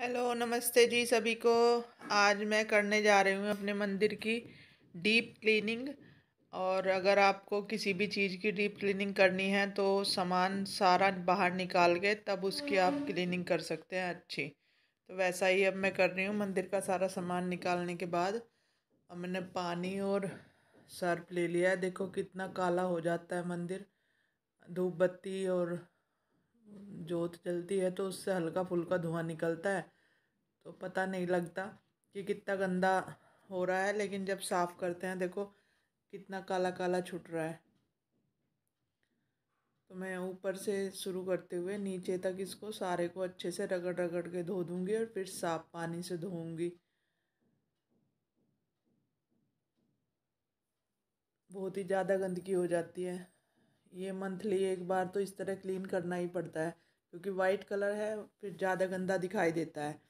hello नमस्ते जी सभी को आज मैं करने जा रही हूँ अपने मंदिर की डीप क्लीनिंग और अगर आपको किसी भी चीज़ की डीप क्लीनिंग करनी है तो सामान सारा बाहर निकाल के तब उसकी आप क्लीनिंग कर सकते हैं अच्छी तो वैसा ही अब मैं कर रही हूँ मंदिर का सारा सामान निकालने के बाद अब मैंने पानी और सर्फ ले लिया है देखो कितना काला हो जाता है मंदिर धूप बत्ती और जोत जलती है तो उससे हल्का फुल्का धुआं निकलता है तो पता नहीं लगता कि कितना गंदा हो रहा है लेकिन जब साफ़ करते हैं देखो कितना काला काला छुट रहा है तो मैं ऊपर से शुरू करते हुए नीचे तक इसको सारे को अच्छे से रगड़ रगड़ के धो दूँगी और फिर साफ़ पानी से धोऊँगी बहुत ही ज़्यादा गंदगी हो जाती है ये मंथली एक बार तो इस तरह क्लीन करना ही पड़ता है क्योंकि वाइट कलर है फिर ज़्यादा गंदा दिखाई देता है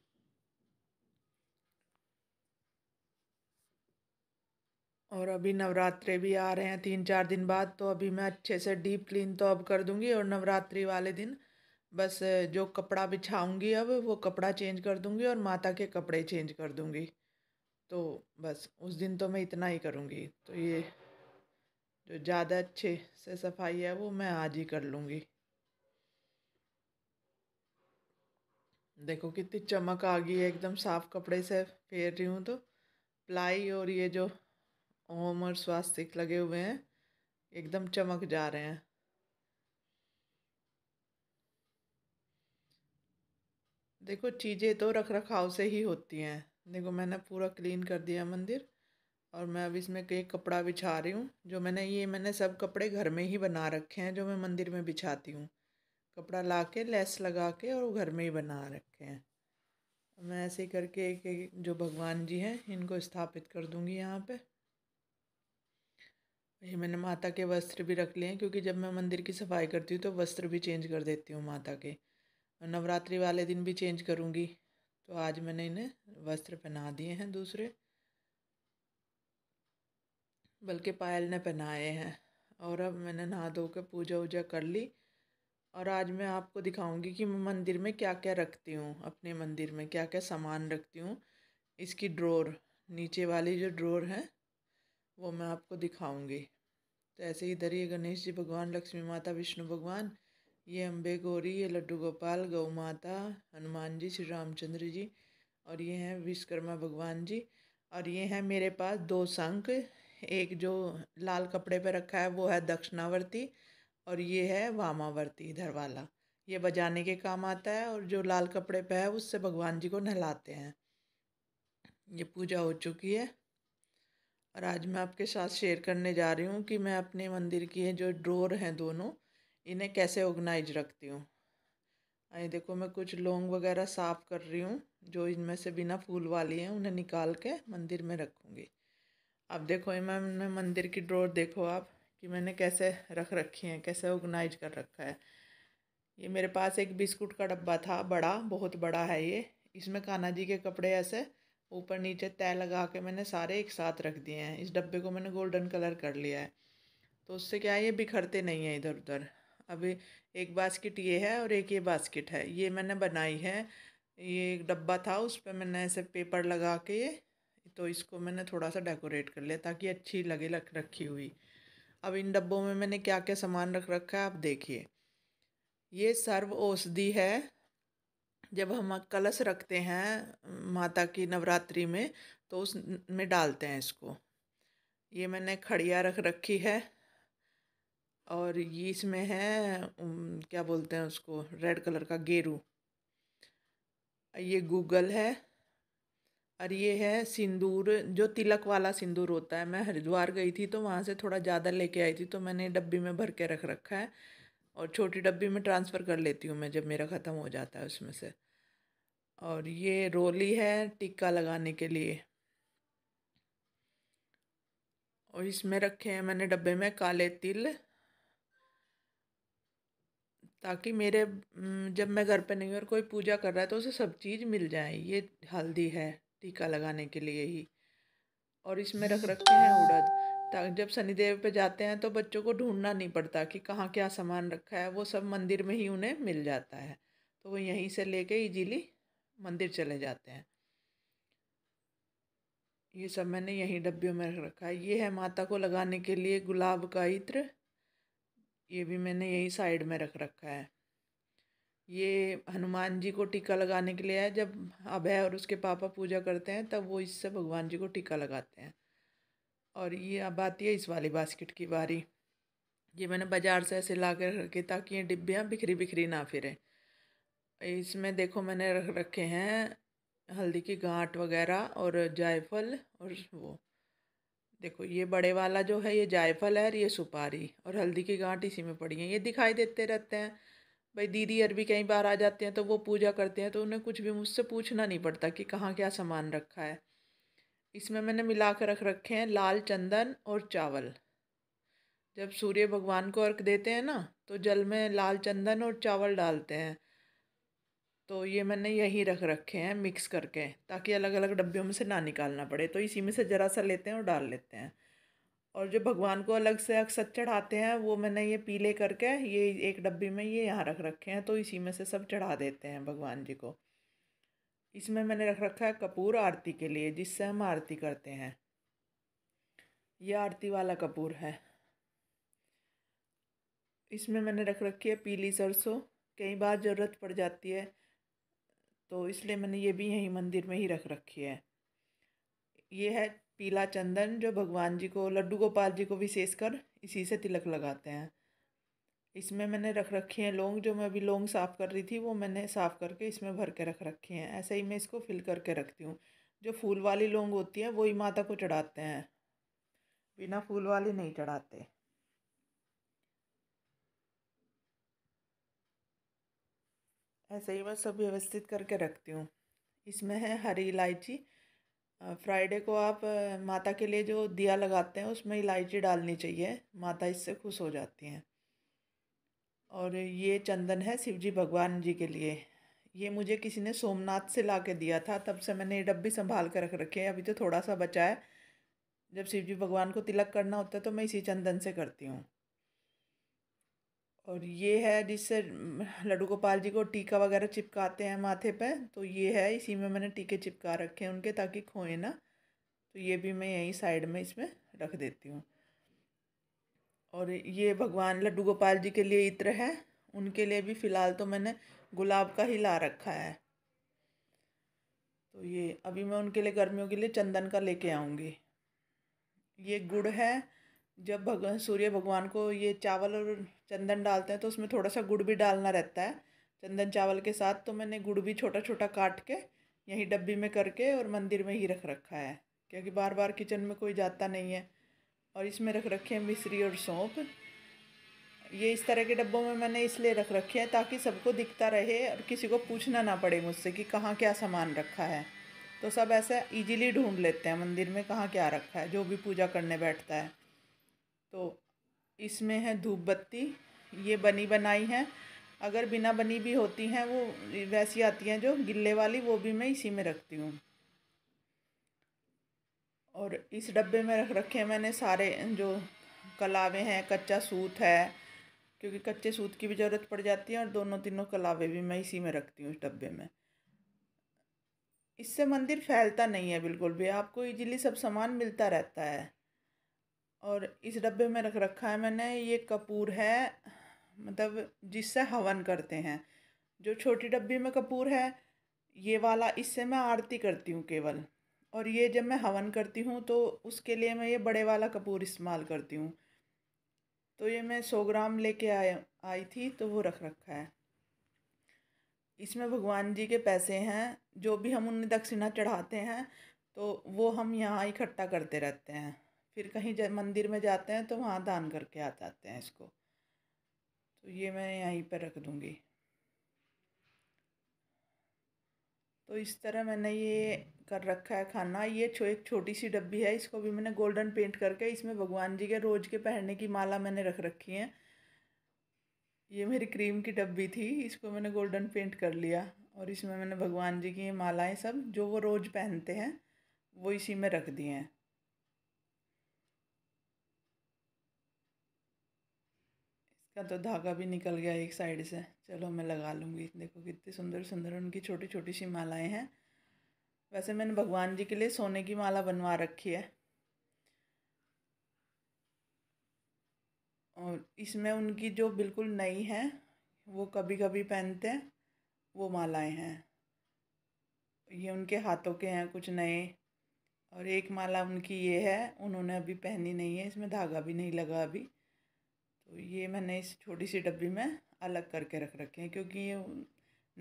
और अभी नवरात्रे भी आ रहे हैं तीन चार दिन बाद तो अभी मैं अच्छे से डीप क्लीन तो अब कर दूंगी और नवरात्रि वाले दिन बस जो कपड़ा बिछाऊंगी अब वो कपड़ा चेंज कर दूंगी और माता के कपड़े चेंज कर दूंगी तो बस उस दिन तो मैं इतना ही करूँगी तो ये जो ज़्यादा अच्छे से सफाई है वो मैं आज ही कर लूँगी देखो कितनी चमक आ गई है एकदम साफ़ कपड़े से फेर रही हूँ तो प्लाई और ये जो ओम और स्वास्तिक लगे हुए हैं एकदम चमक जा रहे हैं देखो चीज़ें तो रख रखाव से ही होती हैं देखो मैंने पूरा क्लीन कर दिया मंदिर और मैं अब इसमें कई कपड़ा बिछा रही हूँ जो मैंने ये मैंने सब कपड़े घर में ही बना रखे हैं जो मैं मंदिर में बिछाती हूँ कपड़ा ला के लेस लगा के और वो घर में ही बना रखे हैं मैं ऐसे ही करके एक, एक जो भगवान जी हैं इनको स्थापित कर दूँगी यहाँ पे ये मैंने माता के वस्त्र भी रख लिए हैं क्योंकि जब मैं मंदिर की सफाई करती हूँ तो वस्त्र भी चेंज कर देती हूँ माता के नवरात्रि वाले दिन भी चेंज करूँगी तो आज मैंने इन्हें वस्त्र पहना दिए हैं दूसरे बल्कि पायल ने पहनाए हैं और अब मैंने नहा धो के पूजा वूजा कर ली और आज मैं आपको दिखाऊंगी कि मैं मंदिर में क्या क्या रखती हूँ अपने मंदिर में क्या क्या सामान रखती हूँ इसकी ड्रोर नीचे वाली जो ड्रोर है वो मैं आपको दिखाऊंगी तो ऐसे ही इधर ये गणेश जी भगवान लक्ष्मी माता विष्णु भगवान ये अम्बे गौरी ये लड्डू गोपाल गौ माता हनुमान जी श्री रामचंद्र जी और ये हैं विश्वकर्मा भगवान जी और ये हैं मेरे पास दो शंख एक जो लाल कपड़े पे रखा है वो है दक्षिणावर्ती और ये है वामावर्ती इधर वाला ये बजाने के काम आता है और जो लाल कपड़े पे है उससे भगवान जी को नहलाते हैं ये पूजा हो चुकी है और आज मैं आपके साथ शेयर करने जा रही हूँ कि मैं अपने मंदिर की जो ड्रोर हैं दोनों इन्हें कैसे ऑर्गेनाइज रखती हूँ ये देखो मैं कुछ लोंग वगैरह साफ़ कर रही हूँ जो इनमें से बिना फूल वाली हैं उन्हें निकाल के मंदिर में रखूँगी अब देखो इन्होंने मंदिर की ड्रोर देखो आप कि मैंने कैसे रख रखी हैं कैसे ऑर्गेनाइज कर रखा है ये मेरे पास एक बिस्कुट का डब्बा था बड़ा बहुत बड़ा है ये इसमें कान्हा जी के कपड़े ऐसे ऊपर नीचे तय लगा के मैंने सारे एक साथ रख दिए हैं इस डब्बे को मैंने गोल्डन कलर कर लिया है तो उससे क्या है ये बिखरते नहीं हैं इधर उधर अभी एक बास्किट ये है और एक ये बास्किट है ये मैंने बनाई है ये एक डब्बा था उस पर मैंने ऐसे पेपर लगा के ये तो इसको मैंने थोड़ा सा डेकोरेट कर लिया ताकि अच्छी लगे रख रखी हुई अब इन डब्बों में मैंने क्या क्या सामान रख रखा है आप देखिए ये सर्व औषधि है जब हम कलश रखते हैं माता की नवरात्रि में तो उस में डालते हैं इसको ये मैंने खड़िया रख रखी है और ये इसमें है क्या बोलते हैं उसको रेड कलर का गेरू ये गूगल है और ये है सिंदूर जो तिलक वाला सिंदूर होता है मैं हरिद्वार गई थी तो वहाँ से थोड़ा ज़्यादा लेके आई थी तो मैंने डब्बी में भर के रख रखा है और छोटी डब्बी में ट्रांसफ़र कर लेती हूँ मैं जब मेरा ख़त्म हो जाता है उसमें से और ये रोली है टिक्का लगाने के लिए और इसमें रखे हैं मैंने डब्बे में काले तिल ताकि मेरे जब मैं घर पे नहीं और कोई पूजा कर रहा है तो उसे सब चीज़ मिल जाए ये हल्दी है टीका लगाने के लिए ही और इसमें रख रखते हैं उड़द जब शनिदेव पे जाते हैं तो बच्चों को ढूंढना नहीं पड़ता कि कहाँ क्या सामान रखा है वो सब मंदिर में ही उन्हें मिल जाता है तो वो यहीं से ले कर इजीली मंदिर चले जाते हैं ये सब मैंने यहीं डब्बियों में रख रखा है ये है माता को लगाने के लिए गुलाब का इत्र ये भी मैंने यही साइड में रख रखा है ये हनुमान जी को टीका लगाने के लिए आया जब अभय और उसके पापा पूजा करते हैं तब वो इससे भगवान जी को टीका लगाते हैं और ये अब आती है इस वाली बास्केट की बारी ये मैंने बाज़ार से ऐसे ला कर रखे ताकि ये डिब्बियाँ बिखरी बिखरी ना फिरें इसमें देखो मैंने रख रखे हैं हल्दी की गांठ वगैरह और जायफल और वो देखो ये बड़े वाला जो है ये जायफल है और ये सुपारी और हल्दी की गांठ इसी में पड़ी है ये दिखाई देते रहते हैं भाई दीदी अरबी कई बार आ जाते हैं तो वो पूजा करते हैं तो उन्हें कुछ भी मुझसे पूछना नहीं पड़ता कि कहाँ क्या सामान रखा है इसमें मैंने मिला कर रख रखे हैं लाल चंदन और चावल जब सूर्य भगवान को अर्घ देते हैं ना तो जल में लाल चंदन और चावल डालते हैं तो ये मैंने यही रख रखे हैं मिक्स करके ताकि अलग अलग डब्बियों में से ना निकालना पड़े तो इसी में से ज़रा सा लेते हैं और डाल लेते हैं और जो भगवान को अलग से अक्सर चढ़ाते हैं वो मैंने ये पीले करके ये एक डब्बी में ये यहाँ रख रखे हैं तो इसी में से सब चढ़ा देते हैं भगवान जी को इसमें मैंने रख रखा है कपूर आरती के लिए जिससे हम आरती करते हैं ये आरती वाला कपूर है इसमें मैंने रख रखी है पीली सरसों कई बार ज़रूरत पड़ जाती है तो इसलिए मैंने ये भी यहीं मंदिर में ही रख रखी है ये है पीला चंदन जो भगवान जी को लड्डू गोपाल जी को विशेषकर इसी से तिलक लगाते हैं इसमें मैंने रख रखे हैं लौंग जो मैं अभी लौंग साफ़ कर रही थी वो मैंने साफ़ करके इसमें भर के रख रखे हैं ऐसे ही मैं इसको फिल करके रखती हूँ जो फूल वाली लौंग होती है वो ही माता को चढ़ाते हैं बिना फूल वाली नहीं चढ़ाते ऐसे ही मैं सब व्यवस्थित करके रखती हूँ इसमें है हरी इलायची फ्राइडे को आप माता के लिए जो दिया लगाते हैं उसमें इलायची डालनी चाहिए माता इससे खुश हो जाती हैं और ये चंदन है शिव जी भगवान जी के लिए ये मुझे किसी ने सोमनाथ से ला के दिया था तब से मैंने ये डब्बी संभाल कर रख रखी है अभी तो थोड़ा सा बचा है जब शिव जी भगवान को तिलक करना होता है तो मैं इसी चंदन से करती हूँ और ये है जिससे हम्म, लड्डू गोपाल जी को टीका वगैरह चिपकाते हैं माथे पे तो ये है इसी में मैंने टीके चिपका रखे हैं उनके ताकि खोए ना तो ये भी मैं यहीं साइड में इसमें रख देती हूँ और ये भगवान लड्डू गोपाल जी के लिए इत्र है उनके लिए भी फ़िलहाल तो मैंने गुलाब का ही ला रखा है तो ये अभी मैं उनके लिए गर्मियों के लिए चंदन का लेके आऊँगी ये गुड़ है जब भगवान सूर्य भगवान को ये चावल और चंदन डालते हैं तो उसमें थोड़ा सा गुड़ भी डालना रहता है चंदन चावल के साथ तो मैंने गुड़ भी छोटा छोटा काट के यहीं डब्बी में करके और मंदिर में ही रख रखा है क्योंकि बार बार किचन में कोई जाता नहीं है और इसमें रख रखे हैं मिश्री और सौंप ये इस तरह के डब्बों में मैंने इसलिए रख रखे हैं ताकि सबको दिखता रहे और किसी को पूछना ना पड़े मुझसे कि कहाँ क्या सामान रखा है तो सब ऐसा इजीली ढूंढ लेते हैं मंदिर में कहाँ क्या रखा है जो भी पूजा करने बैठता है तो इसमें है धूप बत्ती ये बनी बनाई है अगर बिना बनी भी होती हैं वो वैसी आती हैं जो गिल्ले वाली वो भी मैं इसी में रखती हूँ और इस डब्बे में रख रखे हैं मैंने सारे जो कलावे हैं कच्चा सूत है क्योंकि कच्चे सूत की भी ज़रूरत पड़ जाती है और दोनों तीनों कलावे भी मैं इसी में रखती हूँ इस डब्बे में इससे मंदिर फैलता नहीं है बिल्कुल भी आपको इजीली सब सामान मिलता रहता है और इस डब्बे में रख रखा है मैंने ये कपूर है मतलब जिससे हवन करते हैं जो छोटी डब्बी में कपूर है ये वाला इससे मैं आरती करती हूँ केवल और ये जब मैं हवन करती हूँ तो उसके लिए मैं ये बड़े वाला कपूर इस्तेमाल करती हूँ तो ये मैं सौ ग्राम लेके आए आई थी तो वो रख रखा है इसमें भगवान जी के पैसे हैं जो भी हम उन्हें दक्षिणा चढ़ाते हैं तो वो हम यहाँ इकट्ठा करते रहते हैं फिर कहीं मंदिर में जाते हैं तो वहाँ दान करके आ जाते हैं इसको तो ये मैं यहीं पर रख दूँगी तो इस तरह मैंने ये कर रखा है खाना ये छो एक छोटी सी डब्बी है इसको भी मैंने गोल्डन पेंट करके इसमें भगवान जी के रोज़ के पहनने की माला मैंने रख रखी है ये मेरी क्रीम की डब्बी थी इसको मैंने गोल्डन पेंट कर लिया और इसमें मैंने भगवान जी की ये मालाएँ सब जो वो रोज़ पहनते हैं वो इसी में रख दिए हैं इसका तो धागा भी निकल गया एक साइड से चलो मैं लगा लूँगी देखो कितनी सुंदर सुंदर उनकी छोटी छोटी सी मालाएं हैं वैसे मैंने भगवान जी के लिए सोने की माला बनवा रखी है और इसमें उनकी जो बिल्कुल नई है वो कभी कभी पहनते हैं वो मालाएं हैं ये उनके हाथों के हैं कुछ नए और एक माला उनकी ये है उन्होंने अभी पहनी नहीं है इसमें धागा भी नहीं लगा अभी तो ये मैंने इस छोटी सी डब्बी में अलग करके रख रखे हैं क्योंकि ये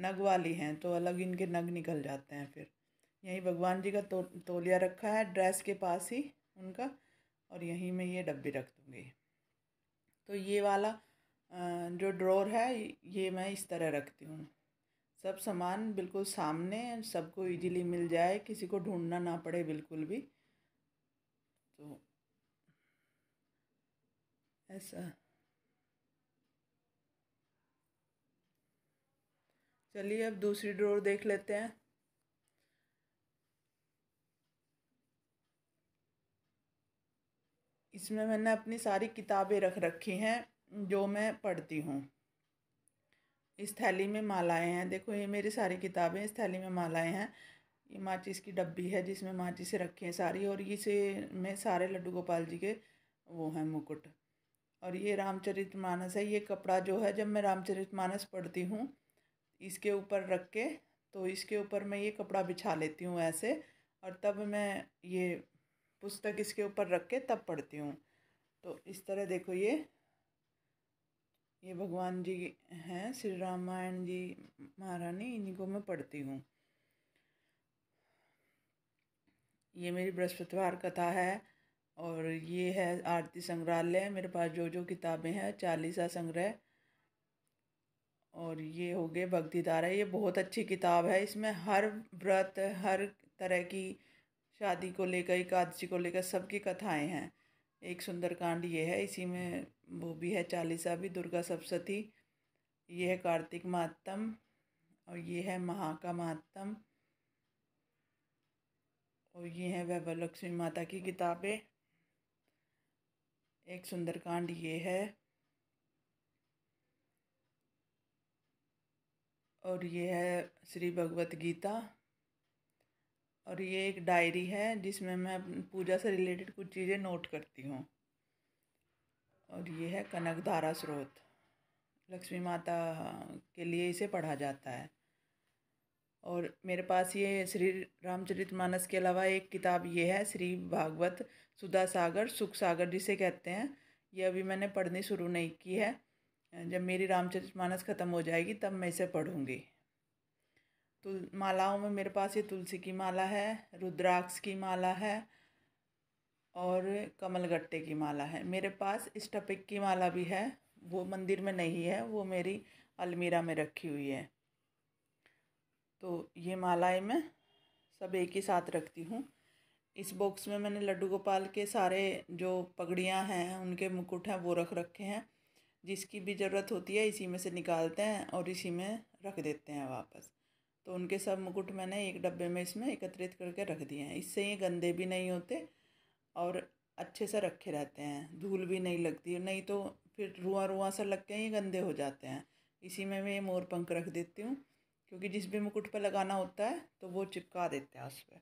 नग वाली हैं तो अलग इनके नग निकल जाते हैं फिर यहीं भगवान जी का तो तोलिया रखा है ड्रेस के पास ही उनका और यहीं मैं ये डब्बी रख दूँगी तो ये वाला जो ड्रॉर है ये मैं इस तरह रखती हूँ सब सामान बिल्कुल सामने सबको इजीली मिल जाए किसी को ढूंढना ना पड़े बिल्कुल भी तो ऐसा चलिए अब दूसरी ड्रोर देख लेते हैं इसमें मैंने अपनी सारी किताबें रख रखी हैं जो मैं पढ़ती हूँ इस थैली में मालाएं हैं देखो ये मेरी सारी किताबें इस थैली में मालाएं हैं ये माचिस की डब्बी है जिसमें माचिस रखी हैं सारी और इसे में सारे लड्डू गोपाल जी के वो हैं मुकुट और ये रामचरित मानस है ये कपड़ा जो है जब मैं रामचरित मानस पढ़ती हूँ इसके ऊपर रख के तो इसके ऊपर मैं ये कपड़ा बिछा लेती हूँ ऐसे और तब मैं ये पुस्तक इसके ऊपर रख के तब पढ़ती हूँ तो इस तरह देखो ये ये भगवान जी हैं श्री रामायण जी महारानी इन्हीं को मैं पढ़ती हूँ ये मेरी बृहस्पतिवार कथा है और ये है आरती संग्रहालय मेरे पास जो जो किताबें हैं चालीसा संग्रह और ये हो गए धारा ये बहुत अच्छी किताब है इसमें हर व्रत हर तरह की शादी को लेकर एकादशी को लेकर सबकी कथाएं हैं एक सुंदरकांड ये है इसी में वो भी है चालीसा भी दुर्गा सप्तती ये है कार्तिक महात्म और ये है महाका महात्म और ये है वैभव लक्ष्मी माता की किताबें एक सुंदरकांड ये है और ये है श्री भगवत गीता और ये एक डायरी है जिसमें मैं पूजा से रिलेटेड कुछ चीज़ें नोट करती हूँ और ये है कनक धारा स्रोत लक्ष्मी माता के लिए इसे पढ़ा जाता है और मेरे पास ये श्री रामचरित मानस के अलावा एक किताब ये है श्री भागवत सुधा सागर सुख सागर जिसे कहते हैं ये अभी मैंने पढ़नी शुरू नहीं की है जब मेरी रामचरितमानस ख़त्म हो जाएगी तब मैं इसे पढ़ूँगी तुल मालाओं में मेरे पास ये तुलसी की माला है रुद्राक्ष की माला है और कमलगट्टे की माला है मेरे पास स्टपिक की माला भी है वो मंदिर में नहीं है वो मेरी अलमीरा में रखी हुई है तो ये मालाएं मैं सब एक ही साथ रखती हूँ इस बॉक्स में मैंने लड्डू गोपाल के सारे जो पगड़ियाँ हैं उनके मुकुट हैं वो रख रखे हैं जिसकी भी ज़रूरत होती है इसी में से निकालते हैं और इसी में रख देते हैं वापस तो उनके सब मुकुट मैंने एक डब्बे में इसमें एकत्रित करके रख दिए हैं इससे ये गंदे भी नहीं होते और अच्छे से रखे रहते हैं धूल भी नहीं लगती नहीं तो फिर रुआ रुआ सा लग के ही गंदे हो जाते हैं इसी में मैं मोर पंख रख देती हूँ क्योंकि जिस भी मुकुट पर लगाना होता है तो वो चिपका देते हैं उस पर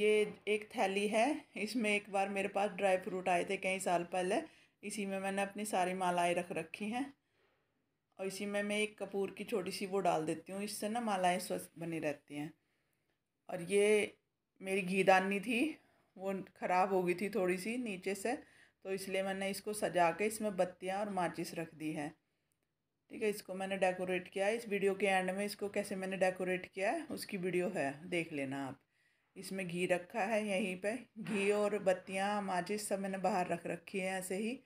ये एक थैली है इसमें एक बार मेरे पास ड्राई फ्रूट आए थे कई साल पहले इसी में मैंने अपनी सारी मालाएं रख रखी हैं और इसी में मैं एक कपूर की छोटी सी वो डाल देती हूँ इससे ना मालाएं स्वस्थ बनी रहती हैं और ये मेरी घीदानी थी वो ख़राब हो गई थी थोड़ी सी नीचे से तो इसलिए मैंने इसको सजा के इसमें बत्तियाँ और माचिस रख दी है ठीक है इसको मैंने डेकोरेट किया इस वीडियो के एंड में इसको कैसे मैंने डेकोरेट किया है उसकी वीडियो है देख लेना आप इसमें घी रखा है यहीं पे घी और बत्तियाँ माचिस सब मैंने बाहर रख रखी है ऐसे ही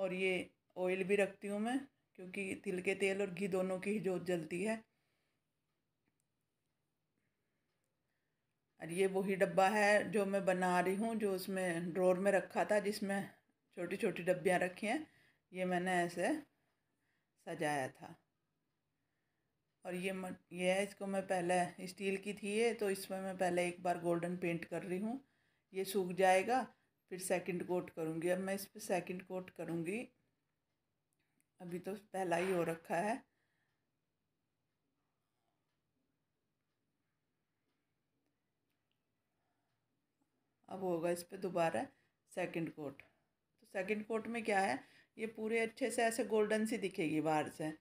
और ये ऑयल भी रखती हूँ मैं क्योंकि तिल के तेल और घी दोनों की ही जोत जलती है और ये वही डब्बा है जो मैं बना रही हूँ जो उसमें ड्रोर में रखा था जिसमें छोटी छोटी डब्बियाँ रखी हैं ये मैंने ऐसे सजाया था और ये म ये है इसको मैं पहले स्टील की थी ये तो इसमें मैं पहले एक बार गोल्डन पेंट कर रही हूँ ये सूख जाएगा फिर सेकंड कोट करूँगी अब मैं इस पर सेकंड कोट करूँगी अभी तो पहला ही हो रखा है अब होगा इस पर दोबारा सेकंड कोट तो सेकंड कोट में क्या है ये पूरे अच्छे से ऐसे गोल्डन सी दिखेगी बाहर से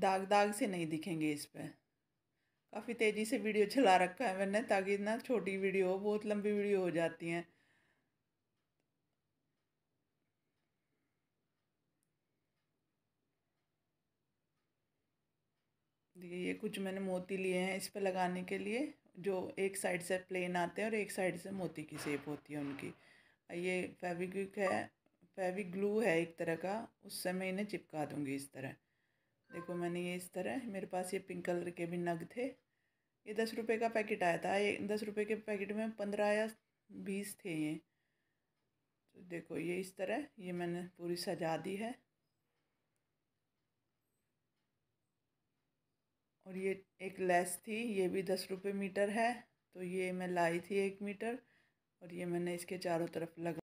दाग दाग से नहीं दिखेंगे इस पर काफ़ी तेज़ी से वीडियो चला रखा है मैंने ताकि ना छोटी वीडियो हो बहुत लंबी वीडियो हो जाती हैं लिए ये कुछ मैंने मोती लिए हैं इस पर लगाने के लिए जो एक साइड से प्लेन आते हैं और एक साइड से मोती की सेप होती है उनकी ये फेविक्विक है फेविक ग्लू है एक तरह का उससे मैं इन्हें चिपका दूँगी इस तरह देखो मैंने ये इस तरह मेरे पास ये पिंक कलर के भी नग थे ये दस रुपये का पैकेट आया था ये दस रुपये के पैकेट में पंद्रह या बीस थे ये तो देखो ये इस तरह ये मैंने पूरी सजा दी है और ये एक लेस थी ये भी दस रुपये मीटर है तो ये मैं लाई थी एक मीटर और ये मैंने इसके चारों तरफ लगा